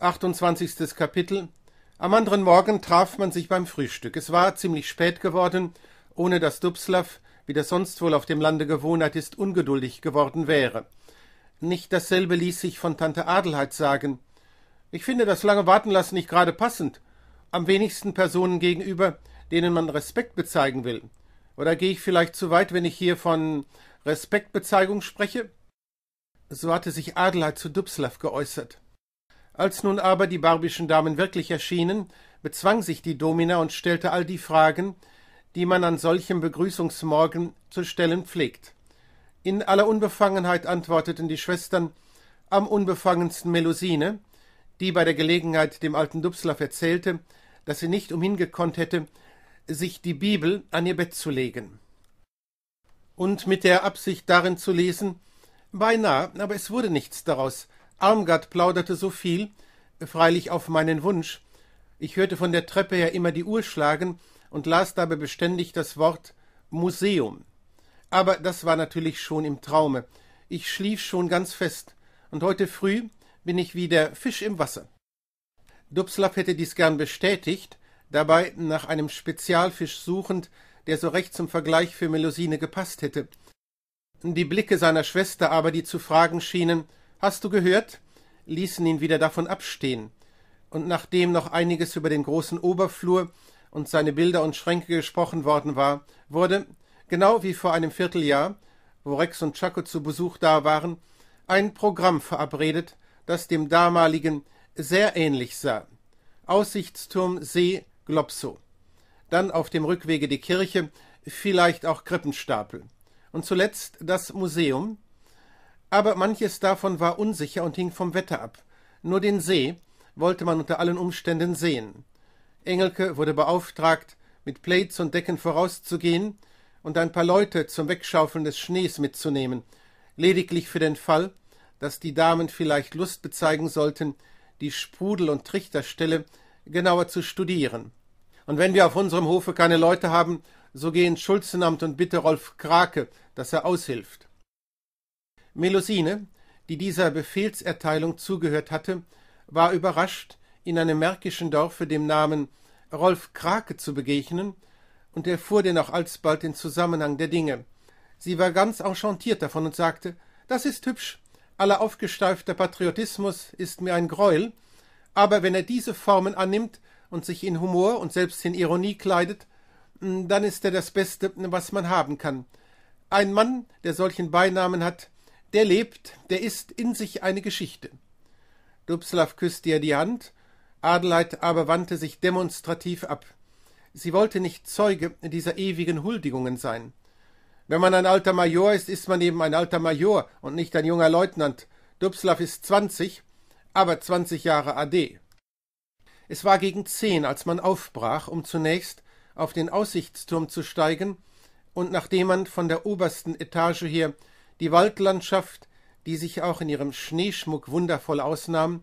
28. Kapitel Am anderen Morgen traf man sich beim Frühstück. Es war ziemlich spät geworden, ohne dass Dubslav, wie das sonst wohl auf dem Lande Gewohnheit ist, ungeduldig geworden wäre. Nicht dasselbe ließ sich von Tante Adelheid sagen. Ich finde das lange Warten lassen nicht gerade passend, am wenigsten Personen gegenüber, denen man Respekt bezeigen will. Oder gehe ich vielleicht zu weit, wenn ich hier von Respektbezeigung spreche? So hatte sich Adelheid zu Dubslav geäußert. Als nun aber die barbischen Damen wirklich erschienen, bezwang sich die Domina und stellte all die Fragen, die man an solchem Begrüßungsmorgen zu stellen pflegt. In aller Unbefangenheit antworteten die Schwestern, am unbefangensten Melusine, die bei der Gelegenheit dem alten Dubslav erzählte, dass sie nicht umhin gekonnt hätte, sich die Bibel an ihr Bett zu legen und mit der Absicht darin zu lesen, beinahe, aber es wurde nichts daraus, Armgard plauderte so viel, äh, freilich auf meinen Wunsch. Ich hörte von der Treppe her immer die Uhr schlagen und las dabei beständig das Wort Museum. Aber das war natürlich schon im Traume. Ich schlief schon ganz fest, und heute früh bin ich wieder Fisch im Wasser. Dubslav hätte dies gern bestätigt, dabei nach einem Spezialfisch suchend, der so recht zum Vergleich für Melusine gepasst hätte. Die Blicke seiner Schwester aber, die zu fragen schienen, Hast du gehört? ließen ihn wieder davon abstehen. Und nachdem noch einiges über den großen Oberflur und seine Bilder und Schränke gesprochen worden war, wurde, genau wie vor einem Vierteljahr, wo Rex und Chaco zu Besuch da waren, ein Programm verabredet, das dem damaligen sehr ähnlich sah. Aussichtsturm See Globso. Dann auf dem Rückwege die Kirche, vielleicht auch Krippenstapel. Und zuletzt das Museum, aber manches davon war unsicher und hing vom Wetter ab. Nur den See wollte man unter allen Umständen sehen. Engelke wurde beauftragt, mit Plates und Decken vorauszugehen und ein paar Leute zum Wegschaufeln des Schnees mitzunehmen, lediglich für den Fall, dass die Damen vielleicht Lust bezeigen sollten, die Sprudel- und Trichterstelle genauer zu studieren. Und wenn wir auf unserem Hofe keine Leute haben, so gehen Schulzenamt und bitte Rolf Krake, dass er aushilft. Melusine, die dieser Befehlserteilung zugehört hatte, war überrascht, in einem märkischen Dorfe dem Namen Rolf Krake zu begegnen und erfuhr denn auch alsbald den Zusammenhang der Dinge. Sie war ganz enchantiert davon und sagte, das ist hübsch, aller aufgesteifter Patriotismus ist mir ein Greuel, aber wenn er diese Formen annimmt und sich in Humor und selbst in Ironie kleidet, hm, dann ist er das Beste, was man haben kann. Ein Mann, der solchen Beinamen hat, der lebt, der ist in sich eine Geschichte. Dubslav küßte ihr die Hand, Adelheid aber wandte sich demonstrativ ab. Sie wollte nicht Zeuge dieser ewigen Huldigungen sein. Wenn man ein alter Major ist, ist man eben ein alter Major und nicht ein junger Leutnant. Dubslav ist zwanzig, aber zwanzig Jahre AD. Es war gegen zehn, als man aufbrach, um zunächst auf den Aussichtsturm zu steigen und nachdem man von der obersten Etage her die Waldlandschaft, die sich auch in ihrem Schneeschmuck wundervoll ausnahm,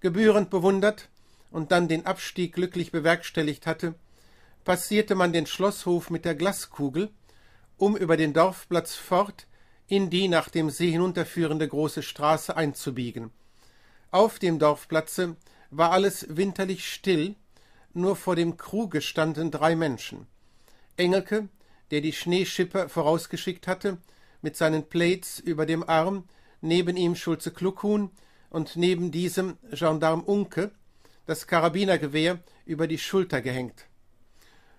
gebührend bewundert und dann den Abstieg glücklich bewerkstelligt hatte, passierte man den Schlosshof mit der Glaskugel, um über den Dorfplatz fort in die nach dem See hinunterführende große Straße einzubiegen. Auf dem Dorfplatze war alles winterlich still, nur vor dem Kruge standen drei Menschen. Engelke, der die Schneeschipper vorausgeschickt hatte, mit seinen Plates über dem Arm, neben ihm Schulze Kluckhuhn und neben diesem Gendarm Unke, das Karabinergewehr über die Schulter gehängt.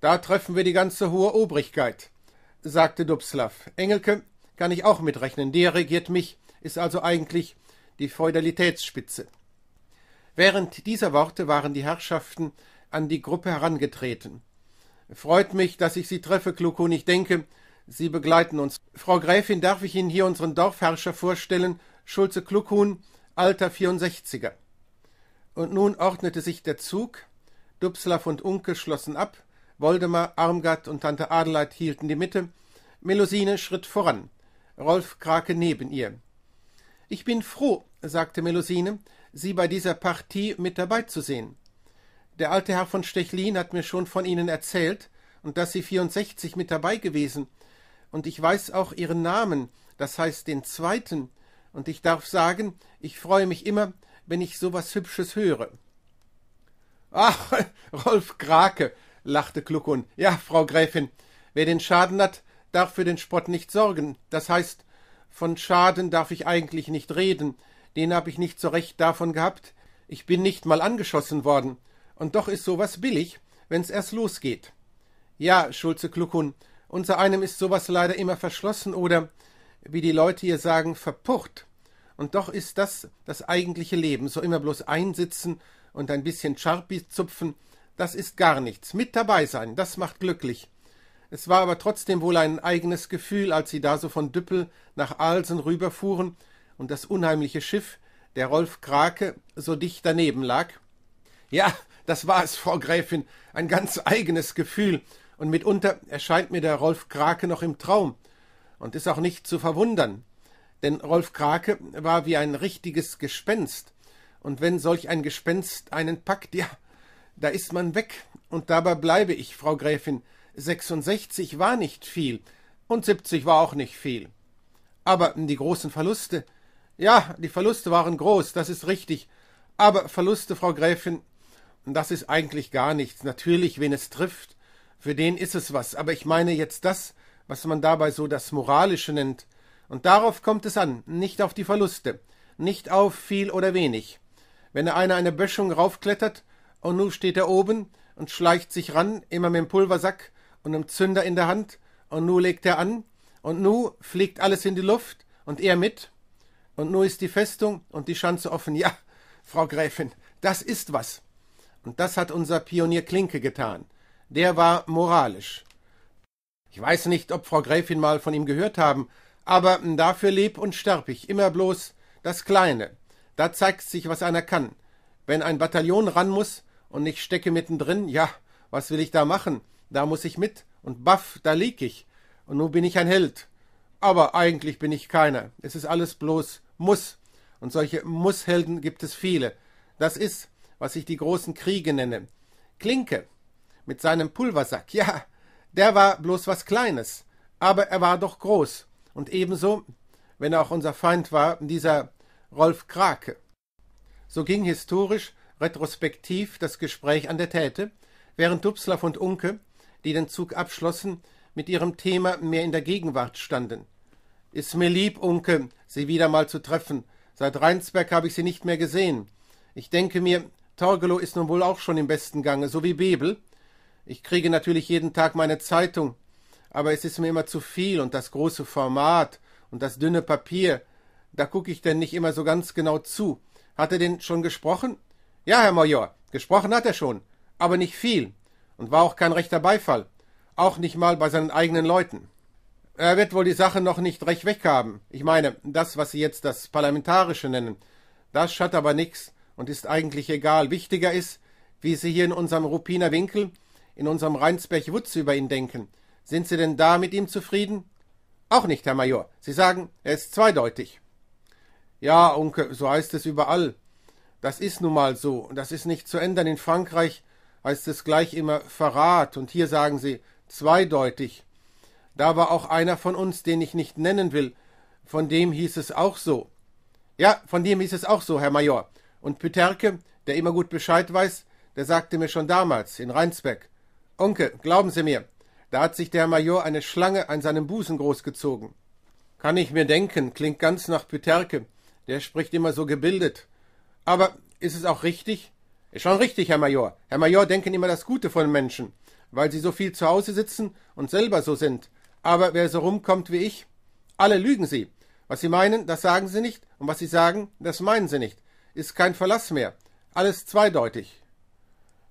Da treffen wir die ganze hohe Obrigkeit, sagte Dubslav. Engelke kann ich auch mitrechnen, der regiert mich, ist also eigentlich die Feudalitätsspitze. Während dieser Worte waren die Herrschaften an die Gruppe herangetreten. Freut mich, dass ich Sie treffe, Kluckhuhn. Ich denke, Sie begleiten uns. Frau Gräfin, darf ich Ihnen hier unseren Dorfherrscher vorstellen, Schulze Kluckhuhn, alter 64er. Und nun ordnete sich der Zug. Dubslav und Unke schlossen ab. Woldemar, Armgard und Tante Adelheid hielten die Mitte. Melusine schritt voran. Rolf Krake neben ihr. Ich bin froh, sagte Melusine, Sie bei dieser Partie mit dabei zu sehen. Der alte Herr von Stechlin hat mir schon von Ihnen erzählt und dass Sie 64 mit dabei gewesen und ich weiß auch Ihren Namen, das heißt den zweiten, und ich darf sagen, ich freue mich immer, wenn ich so was Hübsches höre. Ach, Rolf Krake, lachte Kluckun. Ja, Frau Gräfin, wer den Schaden hat, darf für den Spott nicht sorgen. Das heißt, von Schaden darf ich eigentlich nicht reden. Den hab ich nicht so recht davon gehabt. Ich bin nicht mal angeschossen worden. Und doch ist sowas billig, wenn's erst losgeht. Ja, Schulze Kluckun, unter einem ist sowas leider immer verschlossen oder, wie die Leute hier sagen, verpucht. Und doch ist das das eigentliche Leben. So immer bloß einsitzen und ein bisschen Charpi zupfen, das ist gar nichts. Mit dabei sein, das macht glücklich. Es war aber trotzdem wohl ein eigenes Gefühl, als sie da so von Düppel nach Alsen rüberfuhren und das unheimliche Schiff, der Rolf Krake, so dicht daneben lag. Ja, das war es, Frau Gräfin, ein ganz eigenes Gefühl, und mitunter erscheint mir der Rolf Krake noch im Traum und ist auch nicht zu verwundern, denn Rolf Krake war wie ein richtiges Gespenst, und wenn solch ein Gespenst einen packt, ja, da ist man weg, und dabei bleibe ich, Frau Gräfin, 66 war nicht viel, und 70 war auch nicht viel. Aber die großen Verluste, ja, die Verluste waren groß, das ist richtig, aber Verluste, Frau Gräfin, das ist eigentlich gar nichts, natürlich, wen es trifft, für den ist es was. Aber ich meine jetzt das, was man dabei so das Moralische nennt. Und darauf kommt es an, nicht auf die Verluste, nicht auf viel oder wenig. Wenn einer eine Böschung raufklettert und nun steht er oben und schleicht sich ran, immer mit dem Pulversack und einem Zünder in der Hand, und nu legt er an, und nu fliegt alles in die Luft und er mit, und nu ist die Festung und die Schanze offen. Ja, Frau Gräfin, das ist was. Und das hat unser Pionier Klinke getan der war moralisch. Ich weiß nicht, ob Frau Gräfin mal von ihm gehört haben, aber dafür leb und sterb ich immer bloß das Kleine. Da zeigt sich, was einer kann. Wenn ein Bataillon ran muss und ich stecke mittendrin, ja, was will ich da machen? Da muss ich mit und baff, da lieg ich. Und nun bin ich ein Held. Aber eigentlich bin ich keiner. Es ist alles bloß Muss. Und solche Musshelden gibt es viele. Das ist, was ich die großen Kriege nenne. Klinke, mit seinem Pulversack. Ja, der war bloß was Kleines, aber er war doch groß. Und ebenso, wenn er auch unser Feind war, dieser Rolf Krake. So ging historisch, retrospektiv das Gespräch an der Täte, während Dubslav und Unke, die den Zug abschlossen, mit ihrem Thema mehr in der Gegenwart standen. Ist mir lieb, Unke, Sie wieder mal zu treffen. Seit Rheinsberg habe ich Sie nicht mehr gesehen. Ich denke mir, Torgelow ist nun wohl auch schon im besten Gange, so wie Bebel. Ich kriege natürlich jeden Tag meine Zeitung, aber es ist mir immer zu viel und das große Format und das dünne Papier, da gucke ich denn nicht immer so ganz genau zu. Hat er denn schon gesprochen? Ja, Herr Major, gesprochen hat er schon, aber nicht viel und war auch kein rechter Beifall, auch nicht mal bei seinen eigenen Leuten. Er wird wohl die Sache noch nicht recht weghaben. Ich meine, das, was Sie jetzt das Parlamentarische nennen, das hat aber nix und ist eigentlich egal. Wichtiger ist, wie Sie hier in unserem Ruppiner Winkel in unserem Rheinsberg-Wutz über ihn denken. Sind Sie denn da mit ihm zufrieden? Auch nicht, Herr Major. Sie sagen, er ist zweideutig. Ja, Onkel, so heißt es überall. Das ist nun mal so, und das ist nicht zu ändern. In Frankreich heißt es gleich immer Verrat, und hier sagen sie zweideutig. Da war auch einer von uns, den ich nicht nennen will, von dem hieß es auch so. Ja, von dem hieß es auch so, Herr Major. Und Pyterke, der immer gut Bescheid weiß, der sagte mir schon damals in Rheinsberg, Onkel, glauben Sie mir, da hat sich der Major eine Schlange an seinem Busen großgezogen. Kann ich mir denken, klingt ganz nach Pyterke. Der spricht immer so gebildet. Aber ist es auch richtig? Ist schon richtig, Herr Major. Herr Major denken immer das Gute von Menschen, weil sie so viel zu Hause sitzen und selber so sind. Aber wer so rumkommt wie ich, alle lügen sie. Was sie meinen, das sagen sie nicht, und was sie sagen, das meinen sie nicht. Ist kein Verlass mehr. Alles zweideutig.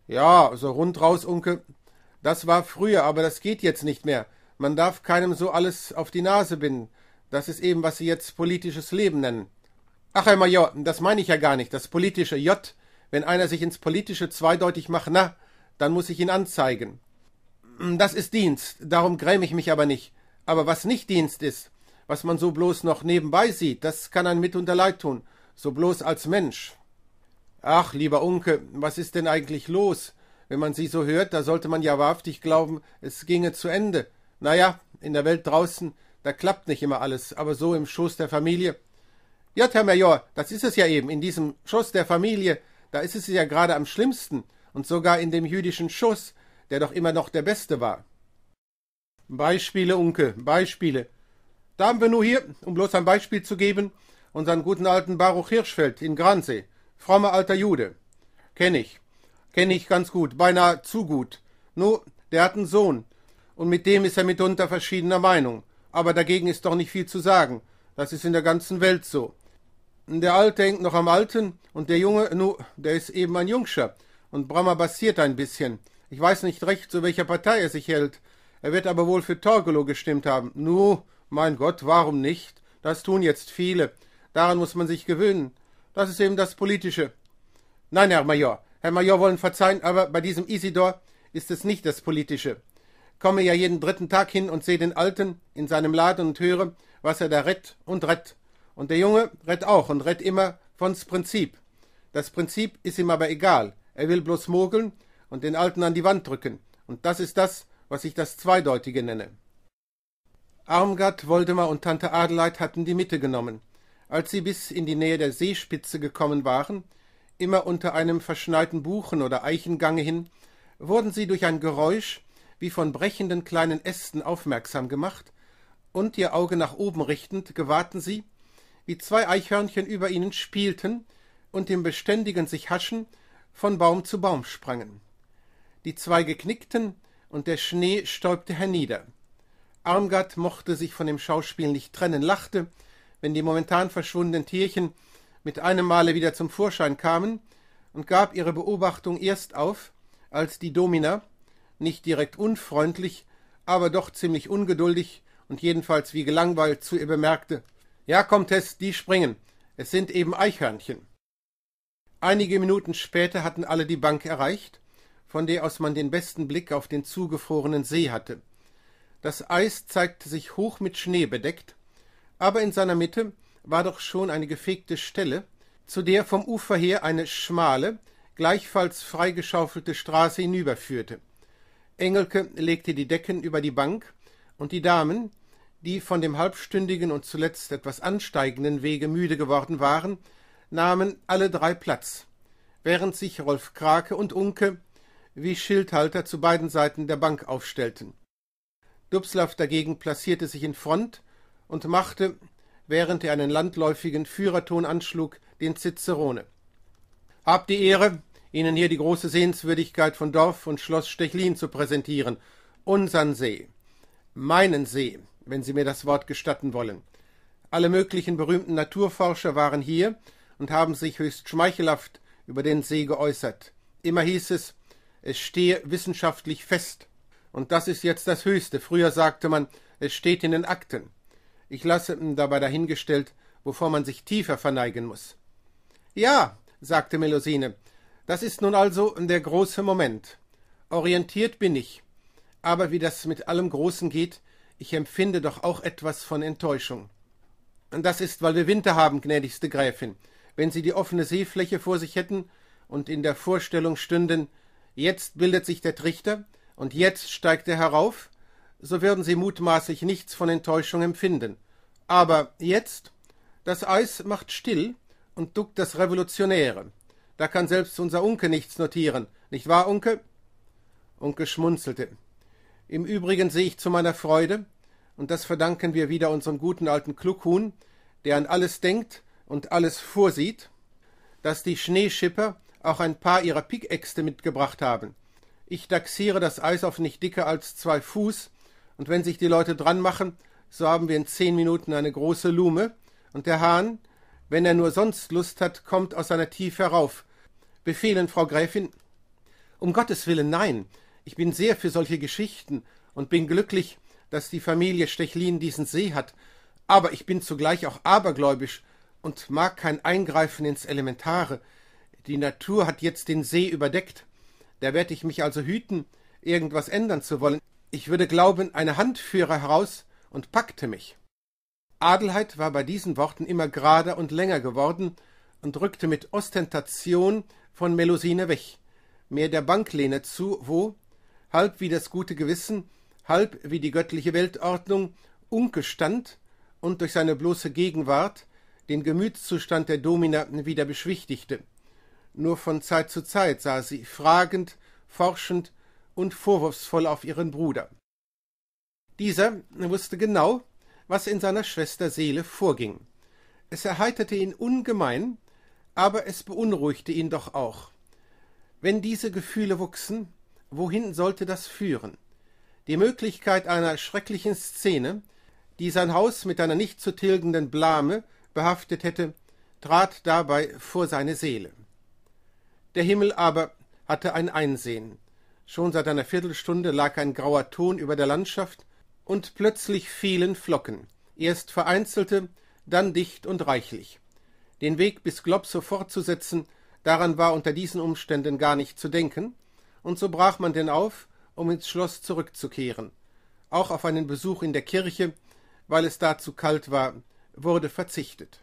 Ja, so rund raus, Unke, das war früher, aber das geht jetzt nicht mehr. Man darf keinem so alles auf die Nase binden. Das ist eben, was sie jetzt politisches Leben nennen. Ach Herr Major, das meine ich ja gar nicht. Das politische J. Wenn einer sich ins politische zweideutig macht, na, dann muss ich ihn anzeigen. Das ist Dienst, darum gräme ich mich aber nicht. Aber was nicht Dienst ist, was man so bloß noch nebenbei sieht, das kann ein mitunter leid tun, so bloß als Mensch. Ach, lieber Unke, was ist denn eigentlich los? Wenn man sie so hört, da sollte man ja wahrhaftig glauben, es ginge zu Ende. Na ja, in der Welt draußen, da klappt nicht immer alles, aber so im Schoß der Familie. Ja, Herr Major, das ist es ja eben, in diesem Schoß der Familie, da ist es ja gerade am schlimmsten, und sogar in dem jüdischen Schoß, der doch immer noch der beste war. Beispiele, Unke, Beispiele. Da haben wir nur hier, um bloß ein Beispiel zu geben, unseren guten alten Baruch Hirschfeld in Gransee, frommer alter Jude. Kenn ich. Kenne ich ganz gut, beinahe zu gut. Nu, der hat einen Sohn. Und mit dem ist er mitunter verschiedener Meinung. Aber dagegen ist doch nicht viel zu sagen. Das ist in der ganzen Welt so. Der Alte hängt noch am Alten und der Junge, nu, der ist eben ein Jungscher. Und Brammer bassiert ein bisschen. Ich weiß nicht recht, zu welcher Partei er sich hält. Er wird aber wohl für Torgelow gestimmt haben. Nu, mein Gott, warum nicht? Das tun jetzt viele. Daran muss man sich gewöhnen. Das ist eben das Politische. Nein, Herr Major, Herr Major wollen verzeihen, aber bei diesem Isidor ist es nicht das Politische. Komme ja jeden dritten Tag hin und sehe den Alten in seinem Laden und höre, was er da rett und rett. Und der Junge rett auch und rett immer von's Prinzip. Das Prinzip ist ihm aber egal. Er will bloß mogeln und den Alten an die Wand drücken. Und das ist das, was ich das Zweideutige nenne. Armgard, Woldemar und Tante Adelheid hatten die Mitte genommen. Als sie bis in die Nähe der Seespitze gekommen waren, immer unter einem verschneiten Buchen oder Eichengange hin, wurden sie durch ein Geräusch wie von brechenden kleinen Ästen aufmerksam gemacht, und ihr Auge nach oben richtend gewahrten sie, wie zwei Eichhörnchen über ihnen spielten und im beständigen sich haschen von Baum zu Baum sprangen. Die Zweige knickten, und der Schnee stäubte hernieder. Armgard mochte sich von dem Schauspiel nicht trennen, lachte, wenn die momentan verschwundenen Tierchen mit einem Male wieder zum Vorschein kamen und gab ihre Beobachtung erst auf, als die Domina, nicht direkt unfreundlich, aber doch ziemlich ungeduldig und jedenfalls wie gelangweilt zu ihr bemerkte Ja, Comtesse, die springen. Es sind eben Eichhörnchen. Einige Minuten später hatten alle die Bank erreicht, von der aus man den besten Blick auf den zugefrorenen See hatte. Das Eis zeigte sich hoch mit Schnee bedeckt, aber in seiner Mitte war doch schon eine gefegte Stelle, zu der vom Ufer her eine schmale, gleichfalls freigeschaufelte Straße hinüberführte. Engelke legte die Decken über die Bank, und die Damen, die von dem halbstündigen und zuletzt etwas ansteigenden Wege müde geworden waren, nahmen alle drei Platz, während sich Rolf Krake und Unke wie Schildhalter zu beiden Seiten der Bank aufstellten. Dubslav dagegen placierte sich in Front und machte, während er einen landläufigen Führerton anschlug, den Cicerone. Hab die Ehre, Ihnen hier die große Sehenswürdigkeit von Dorf und Schloss Stechlin zu präsentieren, unsern See, meinen See, wenn Sie mir das Wort gestatten wollen. Alle möglichen berühmten Naturforscher waren hier und haben sich höchst schmeichelhaft über den See geäußert. Immer hieß es, es stehe wissenschaftlich fest. Und das ist jetzt das Höchste. Früher sagte man, es steht in den Akten. Ich lasse dabei dahingestellt, wovor man sich tiefer verneigen muss. Ja, sagte Melusine, das ist nun also der große Moment. Orientiert bin ich. Aber wie das mit allem Großen geht, ich empfinde doch auch etwas von Enttäuschung. Das ist, weil wir Winter haben, gnädigste Gräfin. Wenn Sie die offene Seefläche vor sich hätten und in der Vorstellung stünden, jetzt bildet sich der Trichter und jetzt steigt er herauf, so würden Sie mutmaßlich nichts von Enttäuschung empfinden. Aber jetzt? Das Eis macht still und duckt das Revolutionäre. Da kann selbst unser Unke nichts notieren, nicht wahr, Unke? Unke schmunzelte. Im Übrigen sehe ich zu meiner Freude, und das verdanken wir wieder unserem guten alten Kluckhuhn, der an alles denkt und alles vorsieht, dass die Schneeschipper auch ein paar ihrer Pickäxte mitgebracht haben. Ich taxiere das Eis auf nicht dicker als zwei Fuß, und wenn sich die Leute dran machen, so haben wir in zehn Minuten eine große Lume. Und der Hahn, wenn er nur sonst Lust hat, kommt aus seiner Tiefe herauf. Befehlen, Frau Gräfin? Um Gottes willen, nein. Ich bin sehr für solche Geschichten und bin glücklich, dass die Familie Stechlin diesen See hat. Aber ich bin zugleich auch abergläubisch und mag kein Eingreifen ins Elementare. Die Natur hat jetzt den See überdeckt. Da werde ich mich also hüten, irgendwas ändern zu wollen ich würde glauben, eine Hand Handführer heraus und packte mich. Adelheid war bei diesen Worten immer gerader und länger geworden und rückte mit Ostentation von Melusine weg, mehr der Banklehne zu, wo, halb wie das gute Gewissen, halb wie die göttliche Weltordnung, Unke stand und durch seine bloße Gegenwart den Gemütszustand der Domina wieder beschwichtigte. Nur von Zeit zu Zeit sah sie fragend, forschend, und vorwurfsvoll auf ihren Bruder. Dieser wusste genau, was in seiner Schwester Seele vorging. Es erheiterte ihn ungemein, aber es beunruhigte ihn doch auch. Wenn diese Gefühle wuchsen, wohin sollte das führen? Die Möglichkeit einer schrecklichen Szene, die sein Haus mit einer nicht zu tilgenden Blame behaftet hätte, trat dabei vor seine Seele. Der Himmel aber hatte ein Einsehen. Schon seit einer Viertelstunde lag ein grauer Ton über der Landschaft, und plötzlich fielen Flocken, erst vereinzelte, dann dicht und reichlich. Den Weg bis Globso fortzusetzen, daran war unter diesen Umständen gar nicht zu denken, und so brach man denn auf, um ins Schloss zurückzukehren. Auch auf einen Besuch in der Kirche, weil es da zu kalt war, wurde verzichtet.